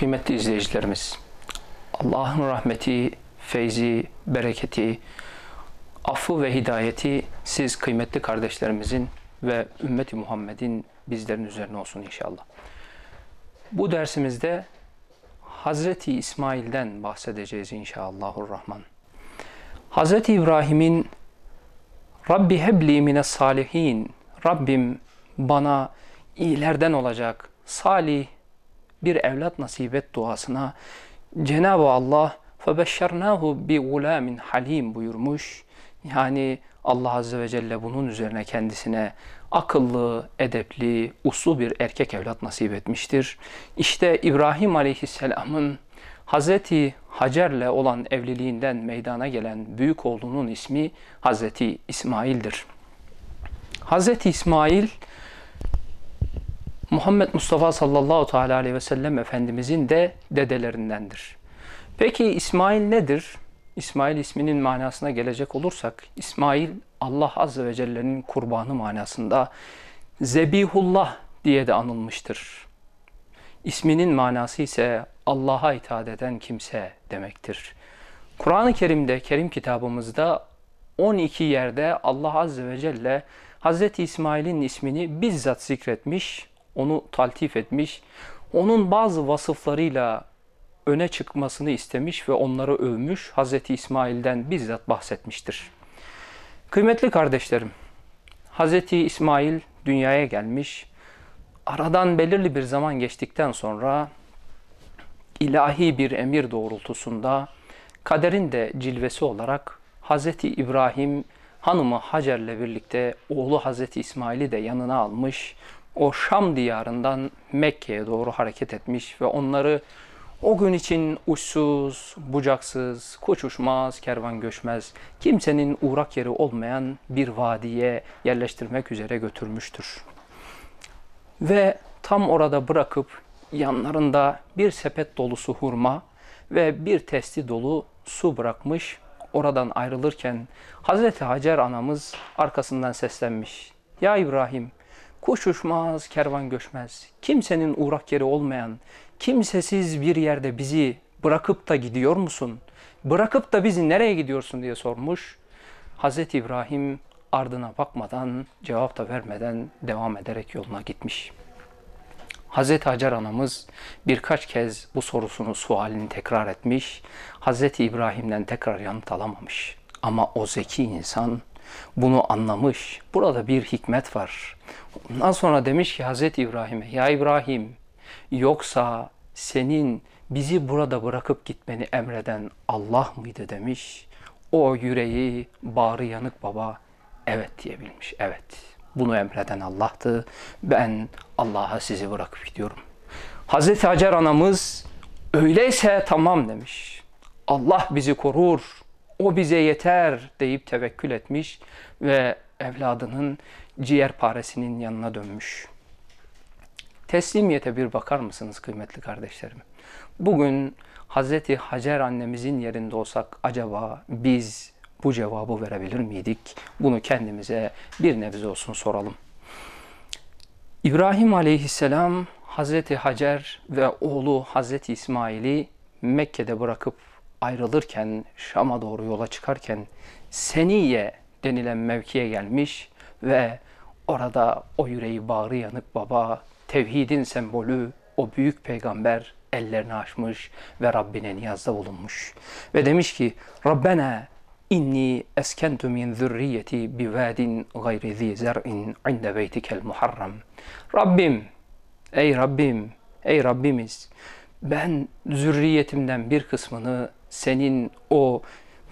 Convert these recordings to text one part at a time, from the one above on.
kıymetli izleyicilerimiz, Allah'ın rahmeti, feyzi, bereketi, affı ve hidayeti siz kıymetli kardeşlerimizin ve ümmeti Muhammed'in bizlerin üzerine olsun inşallah. Bu dersimizde Hazreti İsmail'den bahsedeceğiz inşallahurrahman. Hazreti İbrahim'in Rabbi hebli mine salihin, Rabbim bana iyilerden olacak, salih, bir evlat nasibet duasına Cenab-ı Allah فَبَشَّرْنَاهُ بِغُلَامٍ halim buyurmuş. Yani Allah Azze ve Celle bunun üzerine kendisine akıllı, edepli, uslu bir erkek evlat nasip etmiştir. İşte İbrahim Aleyhisselam'ın Hazreti Hacer'le olan evliliğinden meydana gelen büyük oğlunun ismi Hazreti İsmail'dir. Hazreti İsmail Muhammed Mustafa sallallahu teala aleyhi ve sellem Efendimizin de dedelerindendir. Peki İsmail nedir? İsmail isminin manasına gelecek olursak İsmail Allah Azze ve Celle'nin kurbanı manasında Zebihullah diye de anılmıştır. İsminin manası ise Allah'a itaat eden kimse demektir. Kur'an-ı Kerim'de, Kerim kitabımızda 12 yerde Allah Azze ve Celle Hz. İsmail'in ismini bizzat zikretmiş onu taltif etmiş, onun bazı vasıflarıyla öne çıkmasını istemiş ve onları övmüş Hz. İsmail'den bizzat bahsetmiştir. Kıymetli kardeşlerim, Hz. İsmail dünyaya gelmiş, aradan belirli bir zaman geçtikten sonra ilahi bir emir doğrultusunda kaderin de cilvesi olarak Hz. İbrahim hanımı Hacer'le birlikte oğlu Hz. İsmail'i de yanına almış, o Şam diyarından Mekke'ye doğru hareket etmiş ve onları o gün için uçsuz, bucaksız, kuş uçmaz, kervan göçmez, kimsenin uğrak yeri olmayan bir vadiye yerleştirmek üzere götürmüştür. Ve tam orada bırakıp yanlarında bir sepet dolusu hurma ve bir testi dolu su bırakmış. Oradan ayrılırken Hazreti Hacer anamız arkasından seslenmiş. Ya İbrahim Kuş uçmaz, kervan göçmez. Kimsenin uğrak yeri olmayan, kimsesiz bir yerde bizi bırakıp da gidiyor musun? Bırakıp da bizi nereye gidiyorsun diye sormuş. Hazreti İbrahim ardına bakmadan, cevap da vermeden devam ederek yoluna gitmiş. Hazreti Hacer anamız birkaç kez bu sorusunu, sualini tekrar etmiş. Hazreti İbrahim'den tekrar yanıt alamamış. Ama o zeki insan bunu anlamış. Burada bir hikmet var. Ondan sonra demiş ki Hazreti İbrahim'e ya İbrahim yoksa senin bizi burada bırakıp gitmeni emreden Allah mıydı demiş. O yüreği bağrı yanık baba evet diyebilmiş. Evet bunu emreden Allah'tı. Ben Allah'a sizi bırakıp gidiyorum. Hazreti Hacer anamız öyleyse tamam demiş. Allah bizi korur. O bize yeter deyip tevekkül etmiş ve evladının ciğer paresinin yanına dönmüş. Teslimiyete bir bakar mısınız kıymetli kardeşlerim? Bugün Hazreti Hacer annemizin yerinde olsak acaba biz bu cevabı verebilir miydik? Bunu kendimize bir nebze olsun soralım. İbrahim aleyhisselam Hazreti Hacer ve oğlu Hazreti İsmail'i Mekke'de bırakıp ayrılırken, Şam'a doğru yola çıkarken Seniye denilen mevkiye gelmiş ve orada o yüreği bağrı yanık baba, tevhidin sembolü, o büyük peygamber ellerini açmış ve Rabbine niyazda bulunmuş. Ve demiş ki Rabbena inni eskentu min zürriyeti bivadin gayri zi zer'in inde beytikel muharram. Rabbim, ey Rabbim, ey Rabbimiz ben zürriyetimden bir kısmını senin o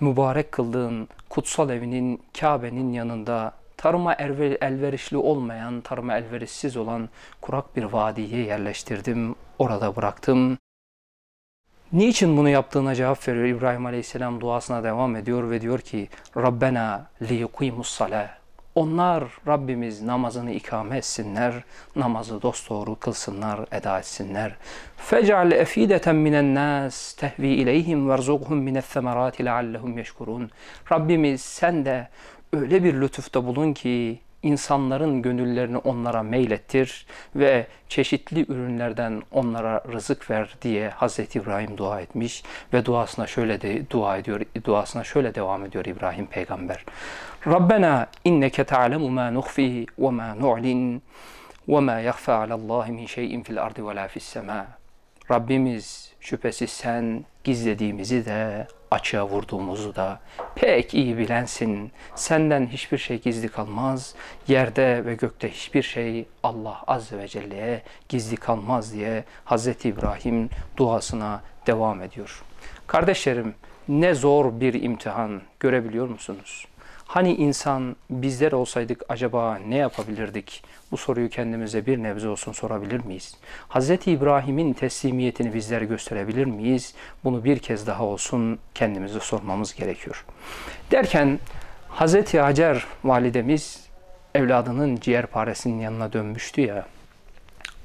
mübarek kıldığın kutsal evinin Kabe'nin yanında tarıma elverişli olmayan, tarıma elverişsiz olan kurak bir vadiye yerleştirdim, orada bıraktım. Niçin bunu yaptığına cevap veriyor İbrahim Aleyhisselam duasına devam ediyor ve diyor ki Rabbena li yuqimus onlar Rabbimiz namazını ikame etsinler, namazı dosdoğru kılsınlar, eda etsinler. فَجَعَلْ اَف۪يدَةً مِنَ النَّاسِ تَهْو۪ي اِلَيْهِمْ وَرْزُقْهُمْ مِنَ الثَّمَرَاتِ لَعَلَّهُمْ يَشْكُرُونَ Rabbimiz sen de öyle bir lütufta bulun ki insanların gönüllerini onlara meylettir ve çeşitli ürünlerden onlara rızık ver diye Hazreti İbrahim dua etmiş ve duasına şöyle de dua ediyor duasına şöyle devam ediyor İbrahim peygamber. Rabbena inneke ta'lemu ma nukhfi ve ma nu'lin ve ma yakhfa alallahi min şey'in fil ardi ve la fis sema. Rabbimiz şüphesiz sen gizlediğimizi de açığa vurduğumuzu da pek iyi bilensin. Senden hiçbir şey gizli kalmaz. Yerde ve gökte hiçbir şey Allah Azze ve Celle'ye gizli kalmaz diye Hz. İbrahim duasına devam ediyor. Kardeşlerim ne zor bir imtihan görebiliyor musunuz? Hani insan bizler olsaydık acaba ne yapabilirdik? Bu soruyu kendimize bir nebze olsun sorabilir miyiz? Hz. İbrahim'in teslimiyetini bizlere gösterebilir miyiz? Bunu bir kez daha olsun kendimize sormamız gerekiyor. Derken Hz. Hacer validemiz evladının ciğerparesinin yanına dönmüştü ya.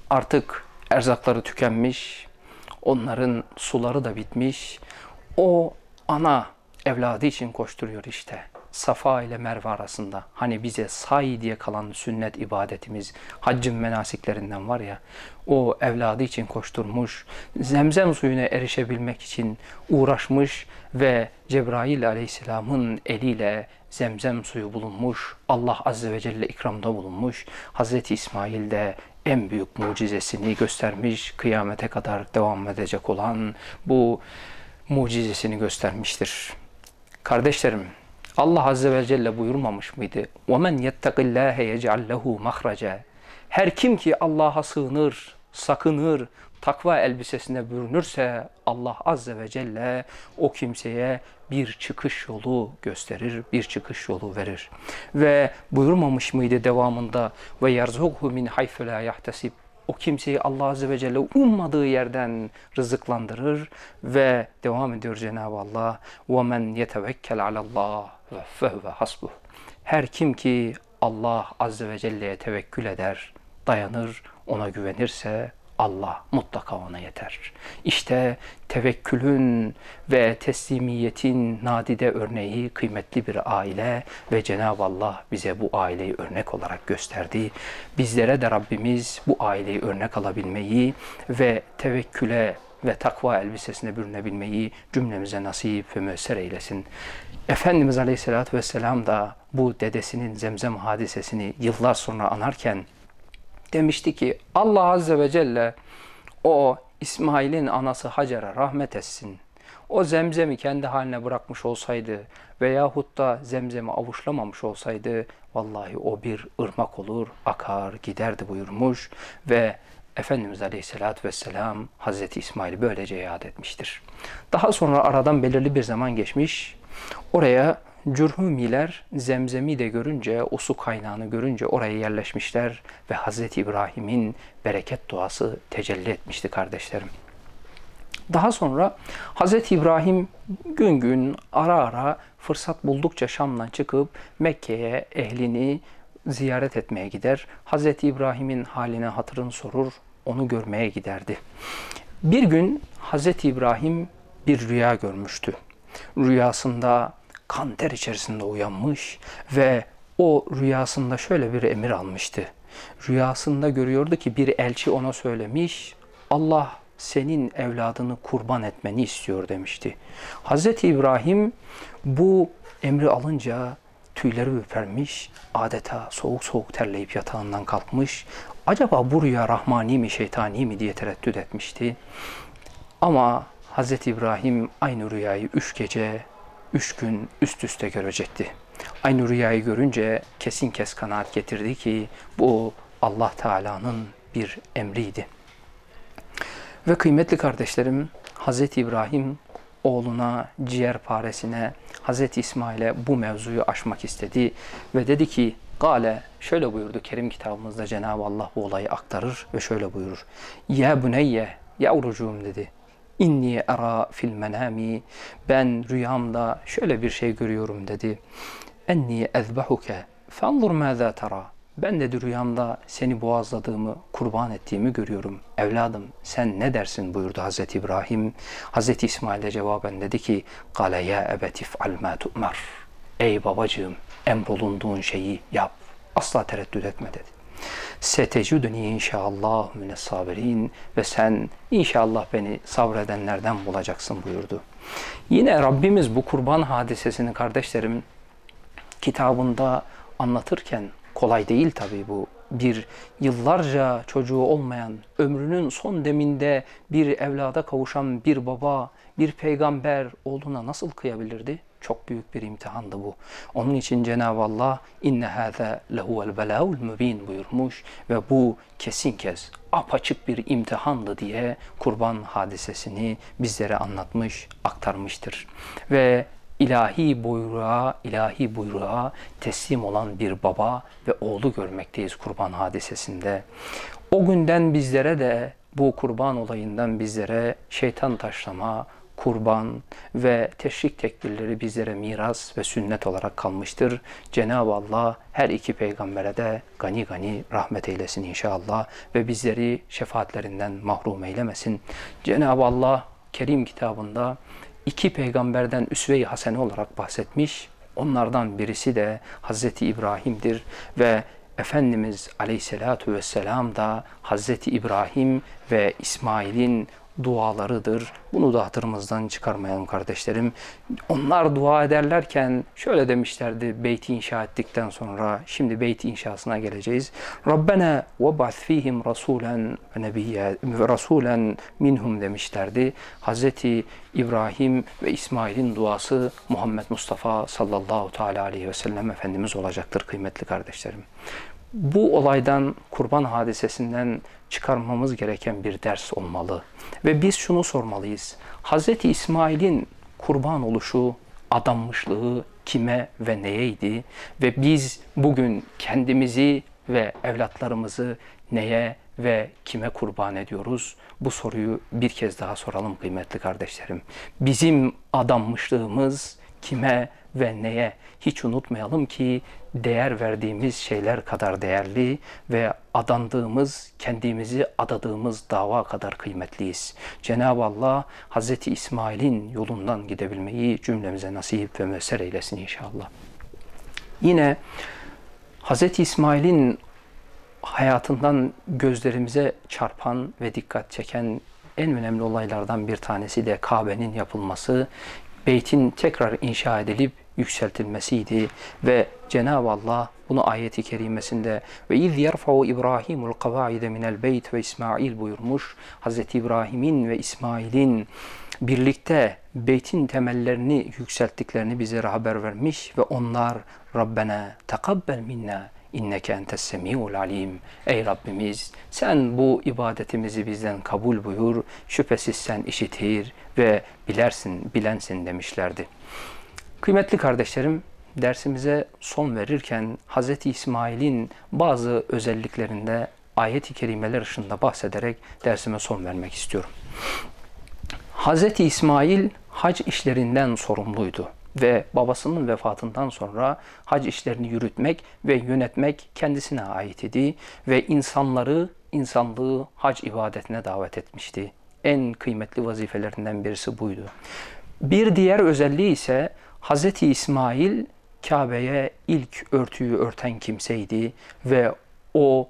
Artık erzakları tükenmiş, onların suları da bitmiş. O ana evladı için koşturuyor işte.'' Safa ile Merve arasında hani bize say diye kalan sünnet ibadetimiz haccın menasiklerinden var ya o evladı için koşturmuş, zemzem suyuna erişebilmek için uğraşmış ve Cebrail aleyhisselamın eliyle zemzem suyu bulunmuş, Allah azze ve celle ikramda bulunmuş, Hazreti İsmail de en büyük mucizesini göstermiş, kıyamete kadar devam edecek olan bu mucizesini göstermiştir. Kardeşlerim, Allah Azze ve Celle buyurmamış mıydı? وَمَنْ يَتَّقِ اللّٰهَ يَجْعَلْ لَهُ Her kim ki Allah'a sığınır, sakınır, takva elbisesine bürünürse Allah Azze ve Celle o kimseye bir çıkış yolu gösterir, bir çıkış yolu verir. Ve buyurmamış mıydı devamında ve yerzuhu min hayfe la yahtasib o kimseyi Allah Azze ve Celle ummadığı yerden rızıklandırır ve devam ediyor Cenab-ı Allah وَمَنْ يَتَوَكَّلْ عَلَى اللّٰهِ فَهُوَ حَسْبُهُ Her kim ki Allah Azze ve Celle'ye tevekkül eder, dayanır, ona güvenirse Allah mutlaka ona yeter. İşte tevekkülün ve teslimiyetin nadide örneği kıymetli bir aile ve Cenab-ı Allah bize bu aileyi örnek olarak gösterdi. Bizlere de Rabbimiz bu aileyi örnek alabilmeyi ve tevekküle ve takva elbisesine bürünebilmeyi cümlemize nasip ve müesser eylesin. Efendimiz Aleyhisselatü Vesselam da bu dedesinin zemzem hadisesini yıllar sonra anarken demişti ki Allah Azze ve Celle o İsmail'in anası Hacer'e rahmet etsin. O zemzemi kendi haline bırakmış olsaydı veyahut da zemzemi avuçlamamış olsaydı vallahi o bir ırmak olur, akar, giderdi buyurmuş ve Efendimiz Aleyhisselatü Vesselam Hazreti İsmail'i böylece yad etmiştir. Daha sonra aradan belirli bir zaman geçmiş. Oraya Cürhumiler zemzemi de görünce, o su kaynağını görünce oraya yerleşmişler ve Hazreti İbrahim'in bereket duası tecelli etmişti kardeşlerim. Daha sonra Hazreti İbrahim gün gün ara ara fırsat buldukça Şam'dan çıkıp Mekke'ye ehlini ziyaret etmeye gider. Hazreti İbrahim'in haline hatırını sorur, onu görmeye giderdi. Bir gün Hazreti İbrahim bir rüya görmüştü. Rüyasında kan ter içerisinde uyanmış ve o rüyasında şöyle bir emir almıştı. Rüyasında görüyordu ki bir elçi ona söylemiş, Allah senin evladını kurban etmeni istiyor demişti. Hz. İbrahim bu emri alınca tüyleri ürpermiş, adeta soğuk soğuk terleyip yatağından kalkmış. Acaba bu rüya rahmani mi şeytani mi diye tereddüt etmişti. Ama Hz. İbrahim aynı rüyayı üç gece üç gün üst üste görecekti. Aynı rüyayı görünce kesin kes kanaat getirdi ki bu Allah Teala'nın bir emriydi. Ve kıymetli kardeşlerim Hz. İbrahim oğluna, ciğer ciğerparesine Hz. İsmail'e bu mevzuyu aşmak istedi ve dedi ki Gale şöyle buyurdu Kerim kitabımızda Cenab-ı Allah bu olayı aktarır ve şöyle buyurur. Ya ya yavrucuğum dedi. İnni ara fil menami ben rüyamda şöyle bir şey görüyorum dedi. Enni ezbahuke fanzur maza tara. Ben dedi rüyamda seni boğazladığımı, kurban ettiğimi görüyorum. Evladım sen ne dersin buyurdu Hazreti İbrahim. Hazreti İsmail'e cevaben dedi ki Kale ya ebetif alma tu'mar. Ey babacığım emrolunduğun şeyi yap. Asla tereddüt etme dedi. Seteciduni inşallah mine sabirin ve sen inşallah beni sabredenlerden bulacaksın buyurdu. Yine Rabbimiz bu kurban hadisesini kardeşlerim kitabında anlatırken kolay değil tabii bu bir yıllarca çocuğu olmayan, ömrünün son deminde bir evlada kavuşan bir baba, bir peygamber oğluna nasıl kıyabilirdi? Çok büyük bir imtihan da bu. Onun için Cenab-ı Allah inne hâze lehuvel belâul mübin buyurmuş ve bu kesin kez apaçık bir imtihandı diye kurban hadisesini bizlere anlatmış, aktarmıştır. Ve ilahi buyruğa, ilahi buyruğa teslim olan bir baba ve oğlu görmekteyiz kurban hadisesinde. O günden bizlere de bu kurban olayından bizlere şeytan taşlama, kurban ve teşrik tekbirleri bizlere miras ve sünnet olarak kalmıştır. Cenab-ı Allah her iki peygambere de gani gani rahmet eylesin inşallah ve bizleri şefaatlerinden mahrum eylemesin. Cenab-ı Allah Kerim kitabında iki peygamberden üsve-i hasene olarak bahsetmiş. Onlardan birisi de Hazreti İbrahim'dir ve Efendimiz Aleyhisselatü Vesselam da Hazreti İbrahim ve İsmail'in dualarıdır. Bunu da hatırımızdan çıkarmayalım kardeşlerim. Onlar dua ederlerken şöyle demişlerdi beyti inşa ettikten sonra şimdi beyti inşasına geleceğiz. Rabbena ve ba'th fihim rasulen ve nebiyye rasulen minhum demişlerdi. Hazreti İbrahim ve İsmail'in duası Muhammed Mustafa sallallahu teala aleyhi ve sellem efendimiz olacaktır kıymetli kardeşlerim bu olaydan, kurban hadisesinden çıkarmamız gereken bir ders olmalı. Ve biz şunu sormalıyız. Hz. İsmail'in kurban oluşu, adanmışlığı kime ve neyeydi? Ve biz bugün kendimizi ve evlatlarımızı neye ve kime kurban ediyoruz? Bu soruyu bir kez daha soralım kıymetli kardeşlerim. Bizim adanmışlığımız, kime ve neye hiç unutmayalım ki değer verdiğimiz şeyler kadar değerli ve adandığımız, kendimizi adadığımız dava kadar kıymetliyiz. Cenab-ı Allah Hz. İsmail'in yolundan gidebilmeyi cümlemize nasip ve müesser eylesin inşallah. Yine Hz. İsmail'in hayatından gözlerimize çarpan ve dikkat çeken en önemli olaylardan bir tanesi de Kabe'nin yapılması beytin tekrar inşa edilip yükseltilmesiydi ve Cenab-ı Allah bunu ayeti kerimesinde ve iz yerfa'u İbrahimul kavaide minel beyt ve İsmail buyurmuş. Hazreti İbrahim'in ve İsmail'in birlikte beytin temellerini yükselttiklerini bize haber vermiş ve onlar Rabbena tekabbel minna İnneke entes semiul alim. Ey Rabbimiz sen bu ibadetimizi bizden kabul buyur. Şüphesiz sen işitir ve bilersin, bilensin demişlerdi. Kıymetli kardeşlerim, dersimize son verirken Hz. İsmail'in bazı özelliklerinde ayet-i kerimeler ışığında bahsederek dersime son vermek istiyorum. Hz. İsmail hac işlerinden sorumluydu ve babasının vefatından sonra hac işlerini yürütmek ve yönetmek kendisine ait idi ve insanları, insanlığı hac ibadetine davet etmişti. En kıymetli vazifelerinden birisi buydu. Bir diğer özelliği ise Hz. İsmail Kabe'ye ilk örtüyü örten kimseydi ve o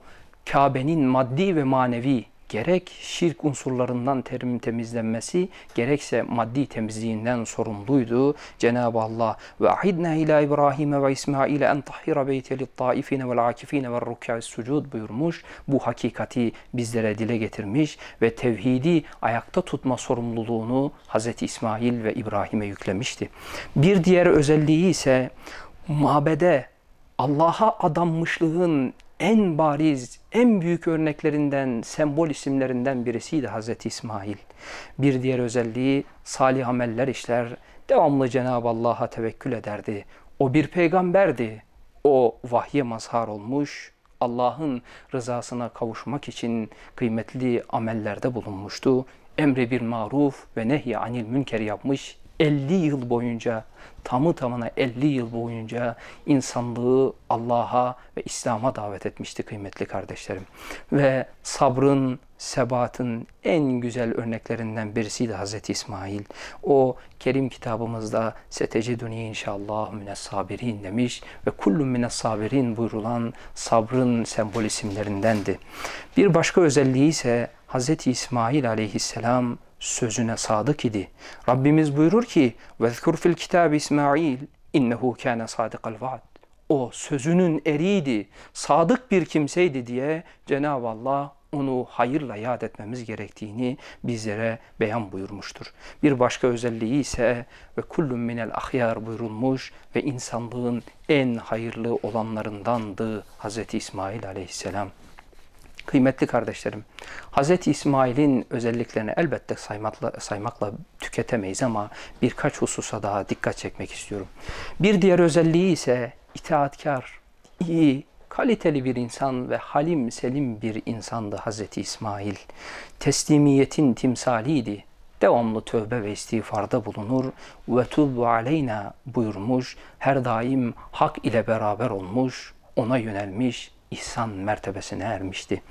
Kabe'nin maddi ve manevi gerek şirk unsurlarından terim temizlenmesi gerekse maddi temizliğinden sorumluydu. Cenab-ı Allah ve ahidna ila İbrahim ve İsmail en tahhira beyti lit-taifine vel akifine ve rukâ'is sucud buyurmuş. Bu hakikati bizlere dile getirmiş ve tevhidi ayakta tutma sorumluluğunu Hazreti İsmail ve İbrahim'e yüklemişti. Bir diğer özelliği ise mabede Allah'a adanmışlığın en bariz, en büyük örneklerinden, sembol isimlerinden birisiydi Hazreti İsmail. Bir diğer özelliği salih ameller işler, devamlı Cenab-ı Allah'a tevekkül ederdi. O bir peygamberdi. O vahye mazhar olmuş, Allah'ın rızasına kavuşmak için kıymetli amellerde bulunmuştu. Emre bir maruf ve nehyi anil münker yapmış, 50 yıl boyunca tamı tamına 50 yıl boyunca insanlığı Allah'a ve İslam'a davet etmişti kıymetli kardeşlerim. Ve sabrın, sebatın en güzel örneklerinden birisiydi de Hazreti İsmail. O Kerim kitabımızda seteciduni inşallah mines sabirin demiş ve kullun mines sabirin buyurulan sabrın sembol isimlerindendi. Bir başka özelliği ise Hazreti İsmail aleyhisselam sözüne sadık idi. Rabbimiz buyurur ki وَذْكُرْ fil الْكِتَابِ İsmail innehu kana sadikal vaad. O sözünün eriydi, sadık bir kimseydi diye Cenab-ı Allah onu hayırla yad etmemiz gerektiğini bizlere beyan buyurmuştur. Bir başka özelliği ise ve kullun minel ahyar buyurulmuş ve insanlığın en hayırlı olanlarındandı Hz. İsmail aleyhisselam. Kıymetli kardeşlerim, Hz. İsmail'in özelliklerini elbette saymakla, saymakla tüketemeyiz ama birkaç hususa daha dikkat çekmek istiyorum. Bir diğer özelliği ise itaatkar, iyi, kaliteli bir insan ve halim selim bir insandı Hz. İsmail. Teslimiyetin timsaliydi. Devamlı tövbe ve istiğfarda bulunur ve tub aleyna buyurmuş, her daim hak ile beraber olmuş, ona yönelmiş, ihsan mertebesine ermişti.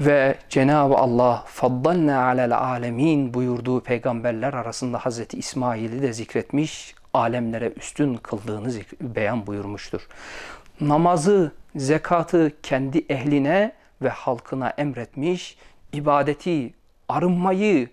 Ve Cenab-ı Allah faddalne alel alemin buyurduğu peygamberler arasında Hazreti İsmail'i de zikretmiş, alemlere üstün kıldığını beyan buyurmuştur. Namazı, zekatı kendi ehline ve halkına emretmiş, ibadeti, arınmayı,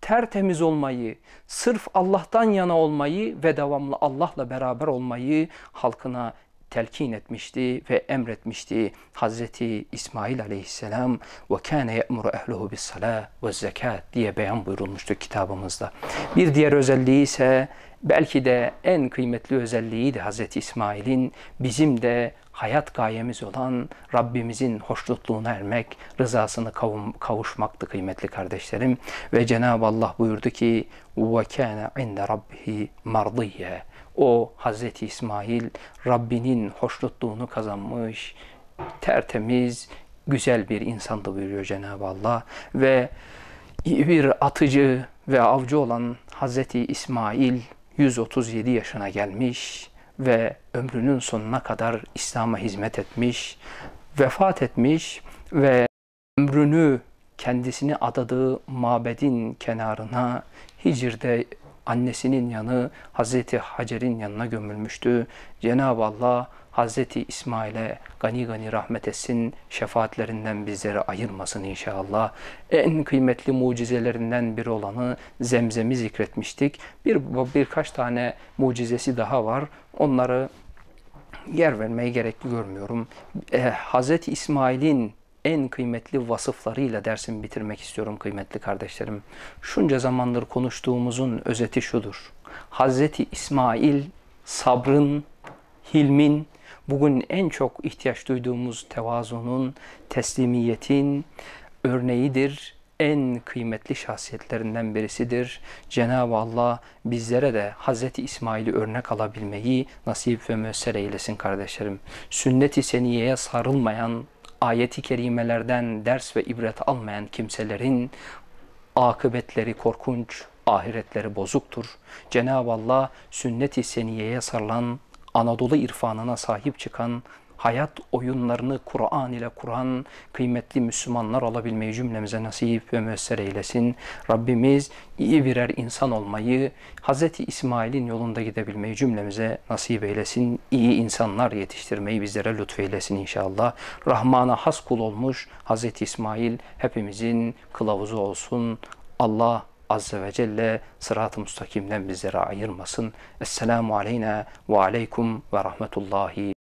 tertemiz olmayı, sırf Allah'tan yana olmayı ve devamlı Allah'la beraber olmayı halkına telkin etmişti ve emretmişti Hazreti İsmail aleyhisselam ve kâne ye'muru ehluhu bis salâ ve zekat diye beyan buyurulmuştu kitabımızda. Bir diğer özelliği ise belki de en kıymetli özelliğiydi Hz. İsmail'in bizim de hayat gayemiz olan Rabbimizin hoşnutluğuna ermek, rızasını kavum, kavuşmaktı kıymetli kardeşlerim. Ve Cenab-ı Allah buyurdu ki وَكَانَ عِنْدَ رَبِّهِ مَرْضِيَّ O Hazreti İsmail Rabbinin hoşnutluğunu kazanmış, tertemiz, güzel bir insandı buyuruyor Cenab-ı Allah. Ve bir atıcı ve avcı olan Hazreti İsmail 137 yaşına gelmiş ve ömrünün sonuna kadar İslam'a hizmet etmiş, vefat etmiş ve ömrünü kendisini adadığı mabedin kenarına hicirde annesinin yanı Hazreti Hacer'in yanına gömülmüştü. Cenab-ı Allah Hazreti İsmail'e gani gani rahmet etsin, şefaatlerinden bizleri ayırmasın inşallah. En kıymetli mucizelerinden biri olanı zemzemi zikretmiştik. Bir, birkaç tane mucizesi daha var. Onları yer vermeye gerekli görmüyorum. Ee, Hazreti İsmail'in en kıymetli vasıflarıyla dersimi bitirmek istiyorum kıymetli kardeşlerim. Şunca zamandır konuştuğumuzun özeti şudur. Hazreti İsmail sabrın, hilmin, bugün en çok ihtiyaç duyduğumuz tevazunun, teslimiyetin örneğidir. En kıymetli şahsiyetlerinden birisidir. Cenab-ı Allah bizlere de Hazreti İsmail'i örnek alabilmeyi nasip ve müessere eylesin kardeşlerim. Sünnet-i seniyeye sarılmayan ayeti kerimelerden ders ve ibret almayan kimselerin akıbetleri korkunç, ahiretleri bozuktur. Cenab-ı Allah sünnet-i seniyeye sarılan, Anadolu irfanına sahip çıkan hayat oyunlarını Kur'an ile Kur'an kıymetli Müslümanlar olabilmeyi cümlemize nasip ve müesser eylesin. Rabbimiz iyi birer insan olmayı, Hz. İsmail'in yolunda gidebilmeyi cümlemize nasip eylesin. İyi insanlar yetiştirmeyi bizlere lütfeylesin inşallah. Rahmana has kul olmuş Hz. İsmail hepimizin kılavuzu olsun. Allah Azze ve Celle sırat-ı müstakimden bizleri ayırmasın. Esselamu aleyna ve aleykum ve rahmetullahi